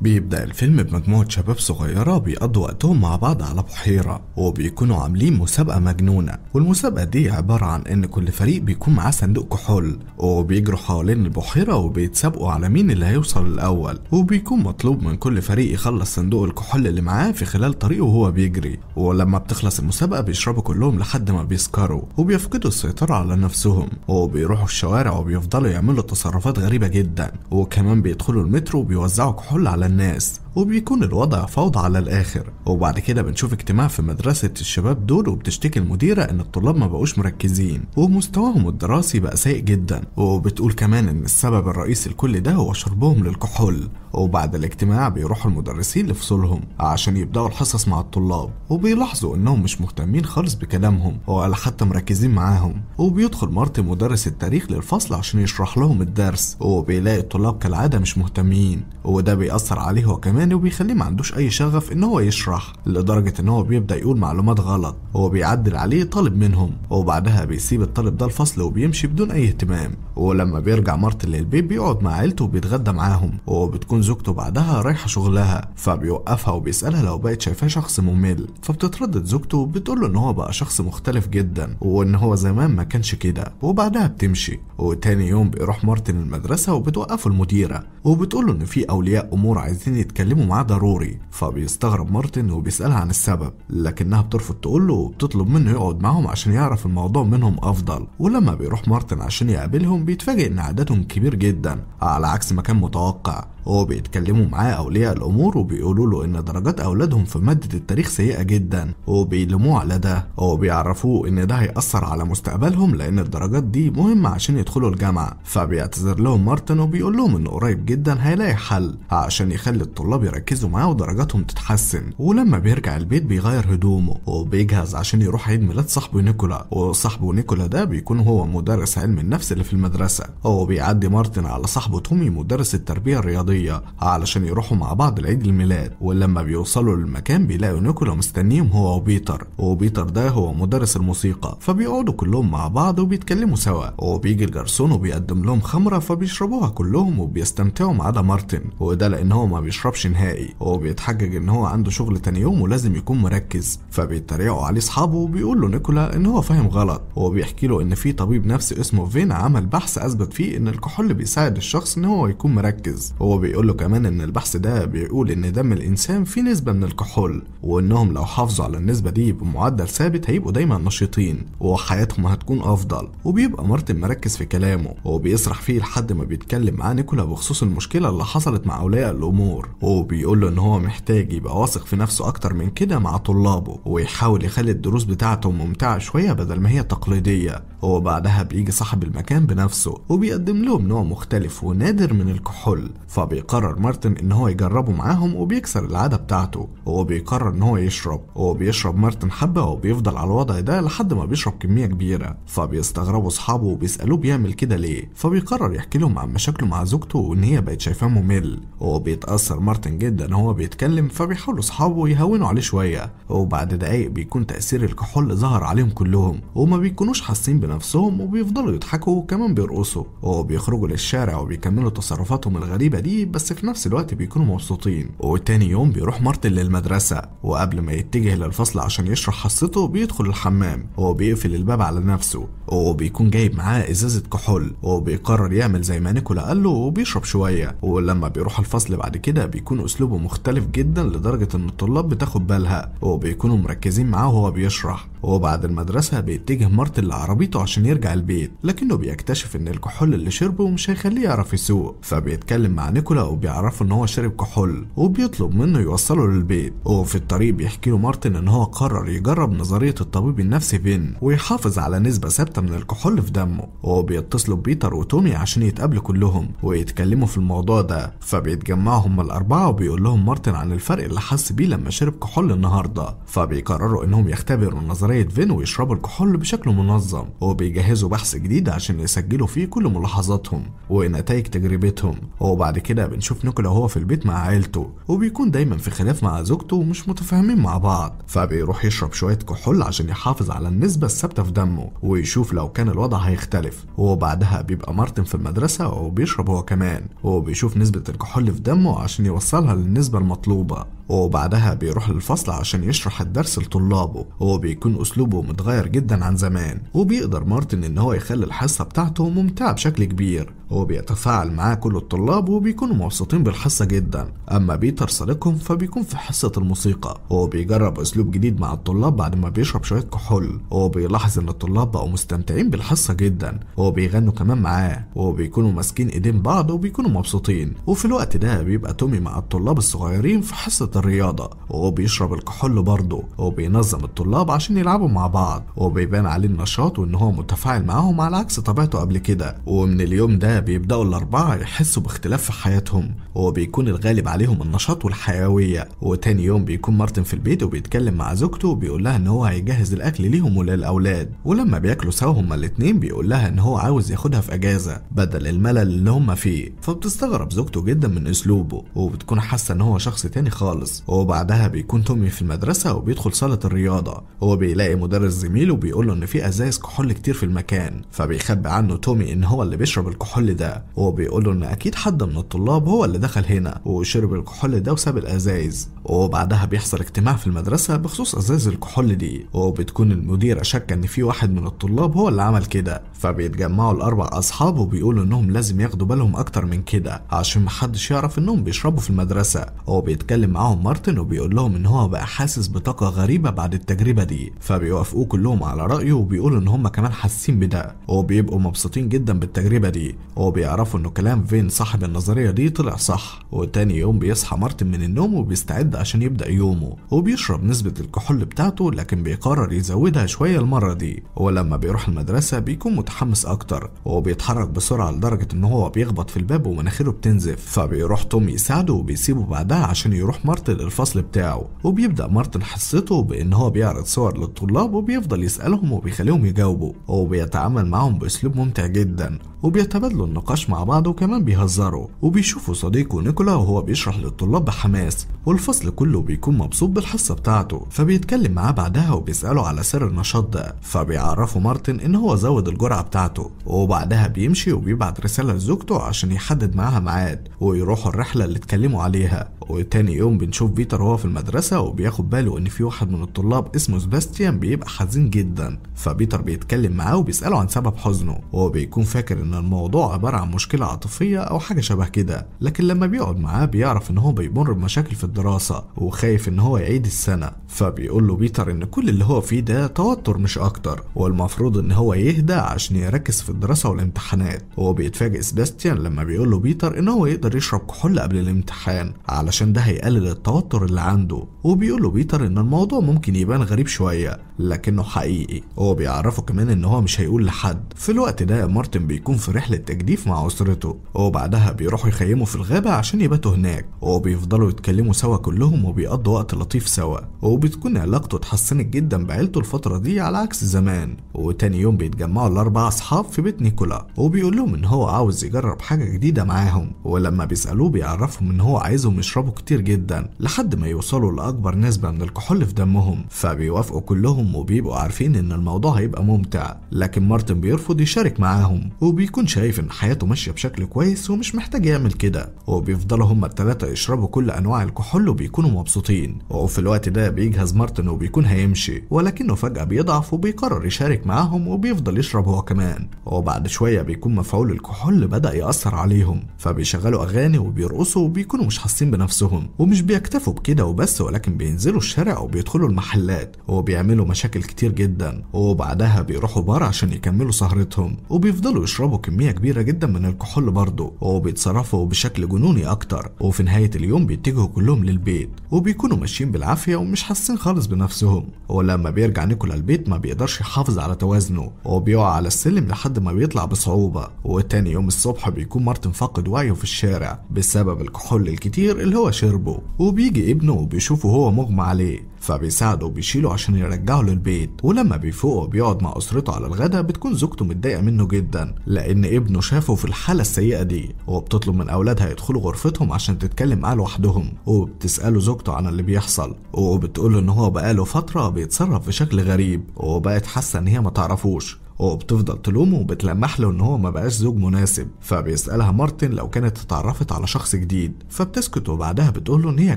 بيبدأ الفيلم بمجموعة شباب صغيرة بيقضوا وقتهم مع بعض على بحيرة وبيكونوا عاملين مسابقة مجنونة والمسابقة دي عبارة عن إن كل فريق بيكون معاه صندوق كحول وبيجروا حوالين البحيرة وبيتسابقوا على مين اللي هيوصل الأول وبيكون مطلوب من كل فريق يخلص صندوق الكحول اللي معاه في خلال طريقه وهو بيجري ولما بتخلص المسابقة بيشربوا كلهم لحد ما بيسكروا وبيفقدوا السيطرة على نفسهم وبيروحوا الشوارع وبيفضلوا يعملوا تصرفات غريبة جدا وكمان بيدخلوا المترو وبيوزعوا كحول على nest وبيكون الوضع فوضى على الآخر وبعد كده بنشوف اجتماع في مدرسة الشباب دول وبتشتكي المديرة إن الطلاب ما بقوش مركزين ومستواهم الدراسي بقى سيء جدا وبتقول كمان إن السبب الرئيسي لكل ده هو شربهم للكحول وبعد الاجتماع بيروحوا المدرسين لفصولهم عشان يبدأوا الحصص مع الطلاب وبيلاحظوا إنهم مش مهتمين خالص بكلامهم ولا حتى مركزين معاهم وبيدخل مارتن مدرس التاريخ للفصل عشان يشرح لهم الدرس وبيلاقي الطلاب كالعادة مش مهتمين وده بيأثر عليه هو كمان زمان وبيخليه ما عندوش اي شغف ان هو يشرح لدرجه ان هو بيبدا يقول معلومات غلط وهو بيعدل عليه طالب منهم وبعدها بيسيب الطالب ده الفصل وبيمشي بدون اي اهتمام ولما بيرجع مارتن للبيت بيقعد مع عيلته وبيتغدى معاهم وبتكون زوجته بعدها رايحه شغلها فبيوقفها وبيسالها لو بقت شايفاه شخص ممل فبتتردد زوجته وبتقول له ان هو بقى شخص مختلف جدا وان هو زمان ما كانش كده وبعدها بتمشي وتاني يوم بيروح مارتن المدرسه وبتوقفه المديره وبتقول له ان في اولياء امور عايزين يتكلموا يتكلموا معاه ضروري فبيستغرب مارتن وبيسألها عن السبب لكنها بترفض تقول له وبتطلب منه يقعد معاهم عشان يعرف الموضوع منهم أفضل ولما بيروح مارتن عشان يقابلهم بيتفاجئ إن عددهم كبير جدا على عكس ما كان متوقع وبيتكلموا معاه أولياء الأمور وبيقولوا له إن درجات أولادهم في مادة التاريخ سيئة جدا وبيلموه على ده وبيعرفوه إن ده هيأثر على مستقبلهم لأن الدرجات دي مهمة عشان يدخلوا الجامعة فبيعتذر لهم مارتن وبيقول لهم إنه قريب جدا هيلاقي حل عشان يخلي الطلاب يركزوا معاه ودرجاتهم تتحسن ولما بيرجع البيت بيغير هدومه وبيجهز عشان يروح عيد ميلاد صاحبه نيكولا وصاحبه نيكولا ده بيكون هو مدرس علم النفس اللي في المدرسة وبيعدي مارتن على صاحبه تومي مدرس التربية الرياضية القضية علشان يروحوا مع بعض لعيد الميلاد ولما بيوصلوا للمكان بيلاقوا نيكولا مستنيهم هو وبيتر وبيتر ده هو مدرس الموسيقى فبيقعدوا كلهم مع بعض وبيتكلموا سوا وبيجي الجرسون وبيقدم لهم خمرة فبيشربوها كلهم وبيستمتعوا ما عدا مارتن وده لأن هو ما بيشربش نهائي وبيتحجج إن هو عنده شغل تاني يوم ولازم يكون مركز فبيتريقوا عليه أصحابه وبيقول له نيكولا إن هو فاهم غلط وبيحكي له إن في طبيب نفسي اسمه فينا عمل بحث أثبت فيه إن الكحول بيساعد الشخص إن هو يكون مركز هو له كمان ان البحث ده بيقول ان دم الانسان فيه نسبه من الكحول وانهم لو حافظوا على النسبه دي بمعدل ثابت هيبقوا دايما نشيطين وحياتهم هتكون افضل وبيبقى مارتن مركز في كلامه وبيسرح فيه لحد ما بيتكلم مع نيكولا بخصوص المشكله اللي حصلت مع اولياء الامور وبيقول له ان هو محتاج يبقى واثق في نفسه اكتر من كده مع طلابه ويحاول يخلي الدروس بتاعته ممتعه شويه بدل ما هي تقليديه وبعدها بيجي صاحب المكان بنفسه وبيقدم لهم نوع مختلف ونادر من الكحول بيقرر مارتن ان هو يجربه معاهم وبيكسر العاده بتاعته وهو بيقرر ان هو يشرب وهو بيشرب مارتن حبه وبيفضل على الوضع ده لحد ما بيشرب كميه كبيره فبيستغربوا اصحابه وبيسالوه بيعمل كده ليه فبيقرر يحكي لهم عن مشاكله مع زوجته وان هي بقت شايفاه ممل وهو بيتاثر مارتن جدا وهو بيتكلم فبيحاولوا اصحابه يهونوا عليه شويه وبعد دقايق بيكون تاثير الكحول ظهر عليهم كلهم وما بيكونوش حاسين بنفسهم وبيفضلوا يضحكوا وكمان بيرقصوا وبيخرجوا للشارع وبيكملوا تصرفاتهم الغريبه دي فيه بس في نفس الوقت بيكونوا مبسوطين وتاني يوم بيروح مارتن للمدرسة وقبل ما يتجه للفصل عشان يشرح حصته بيدخل الحمام وبيقفل الباب على نفسه وبيكون جايب معاه ازازة كحول وبيقرر يعمل زي ما نيكولا قال له وبيشرب شوية ولما بيروح الفصل بعد كده بيكون اسلوبه مختلف جدا لدرجة ان الطلاب بتاخد بالها وبيكونوا مركزين معاه وهو بيشرح وبعد المدرسة بيتجه مارتن لعربيته عشان يرجع البيت لكنه بيكتشف ان الكحول اللي شربه مش هيخليه يعرف يسوق فبيتكلم مع نيكولا وبيعرفه ان هو شرب كحول وبيطلب منه يوصله للبيت وفي الطريق بيحكي له مارتن ان هو قرر يجرب نظرية الطبيب النفسي فين ويحافظ على نسبة ثابتة من الكحول في دمه وبيتصلوا ببيتر وتومي عشان يتقابلوا كلهم ويتكلموا في الموضوع ده فبيتجمعوا هما الأربعة وبيقول لهم مارتن عن الفرق اللي حس بيه لما شرب كحول النهاردة فبيقرروا انهم يختبروا النظرية نظرية فين ويشربوا الكحول بشكل منظم وبيجهزوا بحث جديد عشان يسجلوا فيه كل ملاحظاتهم ونتائج تجربتهم وبعد كده بنشوف نيكولا وهو في البيت مع عيلته وبيكون دايما في خلاف مع زوجته ومش متفاهمين مع بعض فبيروح يشرب شوية كحول عشان يحافظ على النسبة الثابتة في دمه ويشوف لو كان الوضع هيختلف وبعدها بيبقى مارتن في المدرسة وبيشرب هو كمان وبيشوف نسبة الكحول في دمه عشان يوصلها للنسبة المطلوبة وبعدها بيروح للفصل عشان يشرح الدرس لطلابه هو بيكون أسلوبه متغير جدا عن زمان وبيقدر مارتن إن هو يخلي الحصة بتاعته ممتعة بشكل كبير هو بيتفاعل معاه كل الطلاب وبيكونوا مبسوطين بالحصة جدا أما بيتر صديقهم فبيكون في حصة الموسيقى هو بيجرب أسلوب جديد مع الطلاب بعد ما بيشرب شوية كحول هو بيلاحظ إن الطلاب بقوا مستمتعين بالحصة جدا هو بيغنوا كمان معاه هو بيكونوا ماسكين إيدين بعض وبيكونوا مبسوطين وفي الوقت ده بيبقى تومي مع الطلاب الصغيرين في حصة الرياضة وبيشرب الكحول برضه وبينظم الطلاب عشان يلعبوا مع بعض وبيبان عليه النشاط وإن هو متفاعل معاهم على عكس طبيعته قبل كده ومن اليوم ده بيبدأوا الأربعة يحسوا باختلاف في حياتهم وبيكون الغالب عليهم النشاط والحيوية وتاني يوم بيكون مارتن في البيت وبيتكلم مع زوجته وبيقول لها إن هو هيجهز الأكل ليهم وللأولاد ولما بياكلوا سوا هما الاتنين بيقول لها إن هو عاوز ياخدها في أجازة بدل الملل اللي هما فيه فبتستغرب زوجته جدا من أسلوبه وبتكون حاسة إن هو شخص تاني خالص خالص وبعدها بيكون تومي في المدرسة وبيدخل صالة الرياضة هو بيلاقي مدرس زميله وبيقول له إن في أزايز كحول كتير في المكان فبيخبي عنه تومي إن هو اللي بيشرب الكحول ده هو بيقول له إن أكيد حد من الطلاب هو اللي دخل هنا وشرب الكحول ده وساب الأزايز وبعدها بيحصل اجتماع في المدرسة بخصوص أزايز الكحول دي وبتكون المديرة شاكة إن في واحد من الطلاب هو اللي عمل كده فبيتجمعوا الأربع أصحاب وبيقولوا إنهم لازم ياخدوا بالهم أكتر من كده عشان محدش يعرف إنهم بيشربوا في المدرسة وبيتكلم معاهم مارتن وبيقول لهم ان هو بقى حاسس بطاقه غريبه بعد التجربه دي فبيوافقوه كلهم على رايه وبيقولوا ان هم كمان حاسين بده وبيبقوا مبسوطين جدا بالتجربه دي وبيعرفوا انه كلام فين صاحب النظريه دي طلع صح وتاني يوم بيصحى مارتن من النوم وبيستعد عشان يبدا يومه وبيشرب نسبه الكحول بتاعته لكن بيقرر يزودها شويه المره دي ولما بيروح المدرسه بيكون متحمس اكتر وبيتحرك بسرعه لدرجه ان هو بيخبط في الباب ومناخيره بتنزف فبيروح توم يساعده وبيسيبه بعدها عشان يروح مارتن مارتن الفصل بتاعه وبيبدأ مارتن حصته بإن هو بيعرض صور للطلاب وبيفضل يسألهم وبيخليهم يجاوبوا هو بيتعامل معهم بأسلوب ممتع جدا وبيتبادلوا النقاش مع بعض وكمان بيهزروا وبيشوفوا صديقه نيكولا وهو بيشرح للطلاب بحماس والفصل كله بيكون مبسوط بالحصة بتاعته فبيتكلم معاه بعدها وبيسأله على سر النشاط ده فبيعرفه مارتن إن هو زود الجرعة بتاعته وبعدها بيمشي وبيبعت رسالة لزوجته عشان يحدد معاها ميعاد ويروحوا الرحلة اللي اتكلموا عليها وتاني يوم بنشوف بيتر وهو في المدرسة وبياخد باله إن في واحد من الطلاب اسمه سباستيان بيبقى حزين جدا فبيتر بيتكلم معاه وبيسأله عن سبب حزنه وهو بيكون فاكر إن الموضوع عبارة عن مشكلة عاطفية أو حاجة شبه كده لكن لما بيقعد معاه بيعرف إن هو بيمر بمشاكل في الدراسة وخايف إن هو يعيد السنة فبيقول له بيتر إن كل اللي هو فيه ده توتر مش أكتر والمفروض إن هو يهدى عشان يركز في الدراسة والامتحانات وهو بيتفاجئ سباستيان لما بيقول له بيتر إن هو يقدر يشرب كحول قبل الامتحان علشان ده هيقلل التوتر اللي عنده وبيقول له بيتر إن الموضوع ممكن يبان غريب شوية لكنه حقيقي هو بيعرفه كمان ان هو مش هيقول لحد في الوقت ده مارتن بيكون في رحلة تجديف مع أسرته وبعدها بيروحوا يخيموا في الغابة عشان يباتوا هناك وبيفضلوا يتكلموا سوا كلهم وبيقضوا وقت لطيف سوا وبتكون علاقته اتحسنت جدا بعيلته الفترة دي على عكس زمان وتاني يوم بيتجمعوا الأربع أصحاب في بيت نيكولا وبيقول لهم إن هو عاوز يجرب حاجة جديدة معاهم ولما بيسألوه بيعرفهم إن هو عايزهم يشربوا كتير جدا لحد ما يوصلوا لأكبر نسبة من الكحول في دمهم فبيوافقوا كلهم معاهم وبيبقوا عارفين ان الموضوع هيبقى ممتع لكن مارتن بيرفض يشارك معاهم وبيكون شايف ان حياته ماشيه بشكل كويس ومش محتاج يعمل كده وبيفضلوا هما التلاتة يشربوا كل انواع الكحول وبيكونوا مبسوطين وفي الوقت ده بيجهز مارتن وبيكون هيمشي ولكنه فجأة بيضعف وبيقرر يشارك معاهم وبيفضل يشرب هو كمان وبعد شوية بيكون مفعول الكحول بدأ يأثر عليهم فبيشغلوا أغاني وبيرقصوا وبيكونوا مش حاسين بنفسهم ومش بيكتفوا بكده وبس ولكن بينزلوا الشارع وبيدخلوا المحلات وبيعملوا مشاكل كتير جدا وبعدها بيروحوا بار عشان يكملوا سهرتهم وبيفضلوا يشربوا كمية كبيرة جدا من الكحول برضه وبيتصرفوا بشكل جنوني أكتر وفي نهاية اليوم بيتجهوا كلهم للبيت وبيكونوا ماشيين بالعافية ومش حاسين خالص بنفسهم ولما بيرجع نيكولا البيت ما بيقدرش يحافظ على توازنه وبيقع على السلم لحد ما بيطلع بصعوبة وتاني يوم الصبح بيكون مارتن فاقد وعيه في الشارع بسبب الكحول الكتير اللي هو شربه وبيجي ابنه وبيشوفه هو مغمى عليه فبيساعده وبيشيله عشان يرجعه للبيت ولما بيفوق وبيقعد مع اسرته على الغداء بتكون زوجته متضايقه منه جدا لان ابنه شافه في الحاله السيئه دي وبتطلب من اولادها يدخلوا غرفتهم عشان تتكلم معاه لوحدهم وبتساله زوجته عن اللي بيحصل وبتقوله ان هو بقاله فتره بيتصرف بشكل غريب وبقت حاسه ان هي ما تعرفوش وبتفضل تلومه وبتلمح له ان هو ما بقاش زوج مناسب فبيسألها مارتن لو كانت اتعرفت على شخص جديد فبتسكت وبعدها بتقول له ان هي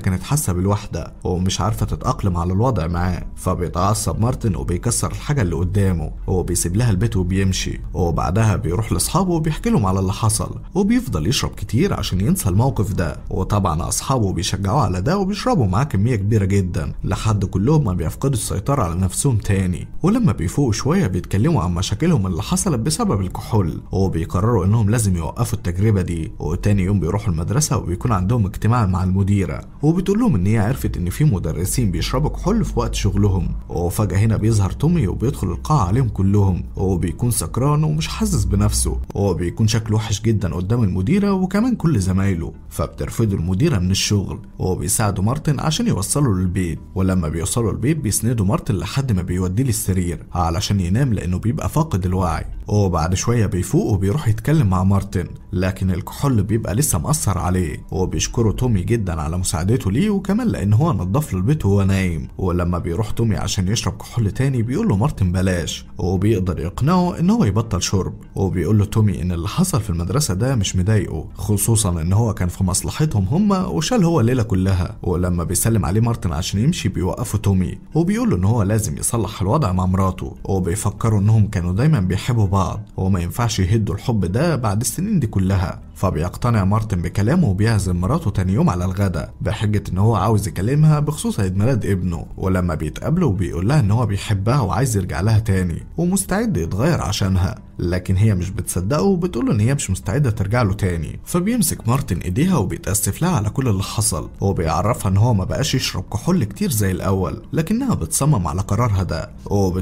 كانت حاسة بالوحدة ومش عارفة تتأقلم على الوضع معاه فبيتعصب مارتن وبيكسر الحاجة اللي قدامه وبيسيب لها البيت وبيمشي وبعدها بيروح لاصحابه وبيحكي لهم على اللي حصل وبيفضل يشرب كتير عشان ينسى الموقف ده وطبعا اصحابه بيشجعوه على ده وبيشربوا معاه كمية كبيرة جدا لحد كلهم ما بيفقدوا السيطرة على نفسهم تاني ولما بيفوقوا شوية بيتكلموا عن مشاكل مشاكلهم اللي حصلت بسبب الكحول وبيقرروا انهم لازم يوقفوا التجربه دي وتاني يوم بيروحوا المدرسه وبيكون عندهم اجتماع مع المديره وبتقول لهم ان هي عرفت ان في مدرسين بيشربوا كحول في وقت شغلهم وفجاه هنا بيظهر تومي وبيدخل القاعه عليهم كلهم وبيكون سكران ومش حاسس بنفسه وبيكون شكله وحش جدا قدام المديره وكمان كل زمايله فبترفضه المديره من الشغل وبيساعدوا مارتن عشان يوصله للبيت ولما بيوصلوا البيت بيسندوا مارتن لحد ما بيوديه للسرير علشان ينام لانه بيبقى فاقد الوعي وبعد شوية بيفوق وبيروح يتكلم مع مارتن لكن الكحول بيبقى لسه مأثر عليه وبيشكره تومي جدا على مساعدته ليه وكمان لأن هو نضف له البيت وهو نايم ولما بيروح تومي عشان يشرب كحول تاني بيقول له مارتن بلاش وبيقدر يقنعه إن هو يبطل شرب وبيقول له تومي إن اللي حصل في المدرسة ده مش مضايقه خصوصا إن هو كان في مصلحتهم هما وشال هو الليلة كلها ولما بيسلم عليه مارتن عشان يمشي بيوقفه تومي وبيقول له إن هو لازم يصلح الوضع مع مراته وبيفكروا إنهم كانوا دايما بيحبوا بعض وما ينفعش يهدوا الحب ده بعد السنين دي كلها كلها فبيقتنع مارتن بكلامه وبيعزم مراته تاني يوم على الغدا بحجة ان هو عاوز يكلمها بخصوص عيد ميلاد ابنه ولما بيتقابلوا بيقول لها ان هو بيحبها وعايز يرجع لها تاني ومستعد يتغير عشانها لكن هي مش بتصدقه له ان هي مش مستعده ترجع له تاني فبيمسك مارتن ايديها وبيتاسف لها على كل اللي حصل وبيعرفها ان هو ما بقاش يشرب كحول كتير زي الاول لكنها بتصمم على قرارها ده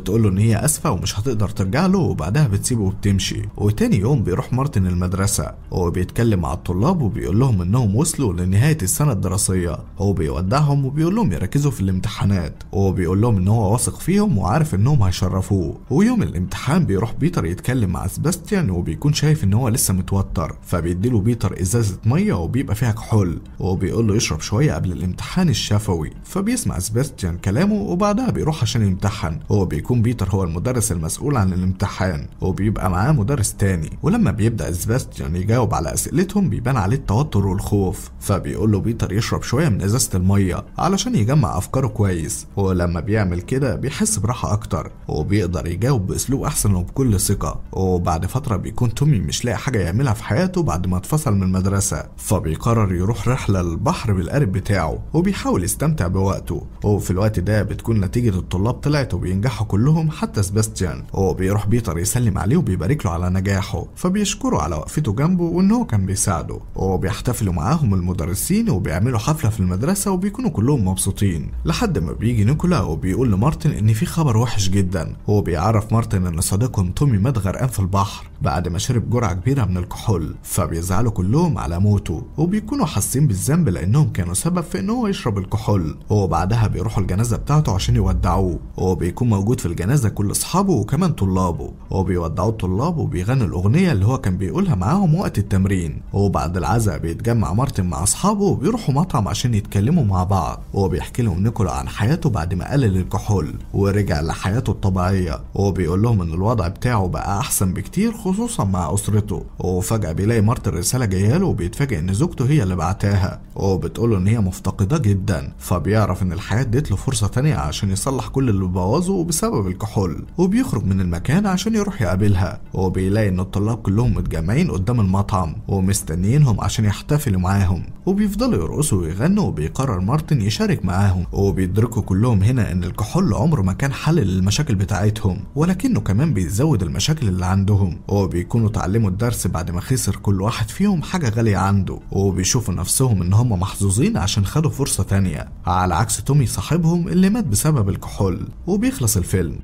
له ان هي اسفه ومش هتقدر ترجع له وبعدها بتسيبه وبتمشي وتاني يوم بيروح مارتن المدرسه وبيتكلم مع الطلاب وبيقول لهم انهم وصلوا لنهايه السنه الدراسيه وبيودعهم وبيقول لهم يركزوا في الامتحانات وبيقول لهم ان هو واثق فيهم وعارف انهم هيشرفوه ويوم الامتحان بيروح بيتر يتكلم بيتكلم مع سباستيان وبيكون شايف ان هو لسه متوتر فبيديله بيتر ازازه ميه وبيبقى فيها كحول وبيقول له يشرب شويه قبل الامتحان الشفوي فبيسمع سباستيان كلامه وبعدها بيروح عشان يمتحن هو بيكون بيتر هو المدرس المسؤول عن الامتحان وبيبقى معاه مدرس تاني ولما بيبدا سباستيان يجاوب على اسئلتهم بيبان عليه التوتر والخوف فبيقول له بيتر يشرب شويه من ازازه الميه علشان يجمع افكاره كويس ولما بيعمل كده بيحس براحه اكتر وبيقدر يجاوب باسلوب احسن وبكل ثقه وبعد فترة بيكون تومي مش لاقي حاجة يعملها في حياته بعد ما اتفصل من المدرسة فبيقرر يروح رحلة للبحر بالقارب بتاعه وبيحاول يستمتع بوقته وفي الوقت ده بتكون نتيجة الطلاب طلعت وبينجحوا كلهم حتى سباستيان وبيروح بيتر يسلم عليه وبيبارك له على نجاحه فبيشكره على وقفته جنبه وان هو كان بيساعده وبيحتفلوا معاهم المدرسين وبيعملوا حفلة في المدرسة وبيكونوا كلهم مبسوطين لحد ما بيجي نيكولا وبيقول لمارتن ان في خبر وحش جدا وبيعرف مارتن ان صديقهم تومي مات غرقان في البحر بعد ما شرب جرعة كبيرة من الكحول فبيزعلوا كلهم على موته وبيكونوا حاسين بالذنب لأنهم كانوا سبب في إن هو يشرب الكحول وبعدها بيروحوا الجنازة بتاعته عشان يودعوه وبيكون موجود في الجنازة كل أصحابه وكمان طلابه وبيودعوا الطلاب وبيغنوا الأغنية اللي هو كان بيقولها معاهم وقت التمرين وبعد العزاء بيتجمع مارتن مع أصحابه وبيروحوا مطعم عشان يتكلموا مع بعض وبيحكي لهم نيكولا عن حياته بعد ما قلل الكحول ورجع لحياته الطبيعية وبيقول لهم إن الوضع بتاعه بقى أحسن احسن بكتير خصوصا مع اسرته وفجاه بيلاقي مارت الرساله جايه له وبيتفاجئ ان زوجته هي اللي بعتاها وبتقوله ان هي مفتقده جدا فبيعرف ان الحياه اديت له فرصه تانية عشان يصلح كل اللي بوظه بسبب الكحول وبيخرج من المكان عشان يروح يقابلها وبيلاقي ان الطلاب كلهم متجمعين قدام المطعم ومستنيينهم عشان يحتفلوا معاهم وبيفضلوا يرقصوا ويغنوا وبيقرر مارتن يشارك معاهم وبيدركوا كلهم هنا ان الكحول عمره ما كان حل للمشاكل بتاعتهم ولكنه كمان بيزود المشاكل اللي اللي عندهم وبيكونوا اتعلموا الدرس بعد ما خسر كل واحد فيهم حاجة غالية عنده وبيشوفوا نفسهم ان هم محظوظين عشان خدوا فرصة تانية على عكس تومي صاحبهم اللي مات بسبب الكحول وبيخلص الفيلم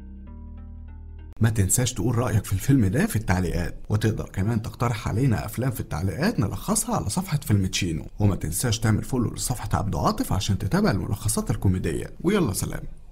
ما تنساش تقول رأيك في الفيلم ده في التعليقات وتقدر كمان تقترح علينا أفلام في التعليقات نلخصها على صفحة فيلم تشينو وما تنساش تعمل فولو لصفحة عبد عاطف عشان تتابع الملخصات الكوميدية ويلا سلام